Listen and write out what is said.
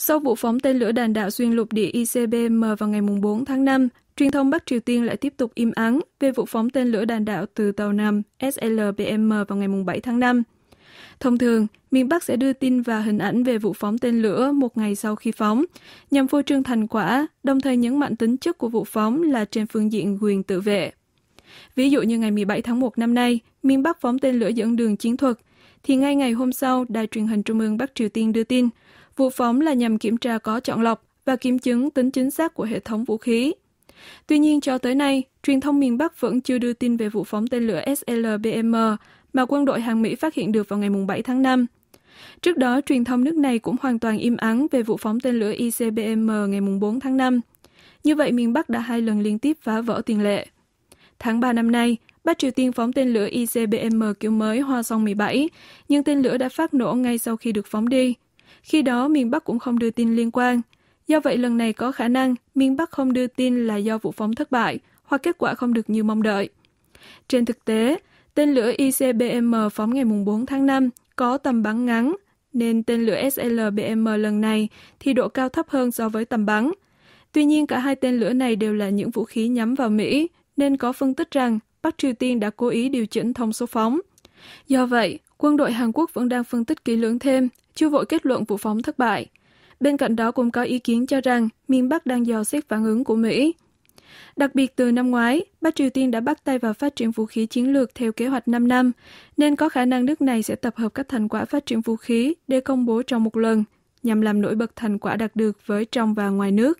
Sau vụ phóng tên lửa đạn đạo xuyên lục địa ICBM vào ngày 4 tháng 5, truyền thông Bắc Triều Tiên lại tiếp tục im ắng về vụ phóng tên lửa đạn đạo từ tàu nằm SLBM vào ngày 7 tháng 5. Thông thường, miền Bắc sẽ đưa tin và hình ảnh về vụ phóng tên lửa một ngày sau khi phóng, nhằm vô trương thành quả, đồng thời nhấn mạnh tính chất của vụ phóng là trên phương diện quyền tự vệ. Ví dụ như ngày 17 tháng 1 năm nay, miền Bắc phóng tên lửa dẫn đường chiến thuật, thì ngay ngày hôm sau, Đài truyền hình Trung ương Bắc Triều Tiên đưa tin Vụ phóng là nhằm kiểm tra có chọn lọc và kiểm chứng tính chính xác của hệ thống vũ khí. Tuy nhiên cho tới nay, truyền thông miền Bắc vẫn chưa đưa tin về vụ phóng tên lửa SLBM mà quân đội hàng Mỹ phát hiện được vào ngày 7 tháng 5. Trước đó, truyền thông nước này cũng hoàn toàn im ắng về vụ phóng tên lửa ICBM ngày 4 tháng 5. Như vậy, miền Bắc đã hai lần liên tiếp phá vỡ tiền lệ. Tháng 3 năm nay, Bắc Triều Tiên phóng tên lửa ICBM kiểu mới Hoa Song 17, nhưng tên lửa đã phát nổ ngay sau khi được phóng đi, khi đó miền Bắc cũng không đưa tin liên quan. Do vậy lần này có khả năng miền Bắc không đưa tin là do vụ phóng thất bại hoặc kết quả không được như mong đợi. Trên thực tế, tên lửa ICBM phóng ngày 4 tháng 5 có tầm bắn ngắn, nên tên lửa SLBM lần này thì độ cao thấp hơn so với tầm bắn. Tuy nhiên cả hai tên lửa này đều là những vũ khí nhắm vào Mỹ, nên có phân tích rằng Bắc Triều Tiên đã cố ý điều chỉnh thông số phóng. Do vậy, quân đội Hàn Quốc vẫn đang phân tích kỹ lưỡng thêm chưa vội kết luận vụ phóng thất bại. Bên cạnh đó cũng có ý kiến cho rằng miền Bắc đang dò xét phản ứng của Mỹ. Đặc biệt từ năm ngoái, Bắc Triều Tiên đã bắt tay vào phát triển vũ khí chiến lược theo kế hoạch 5 năm, nên có khả năng nước này sẽ tập hợp các thành quả phát triển vũ khí để công bố trong một lần, nhằm làm nổi bật thành quả đạt được với trong và ngoài nước.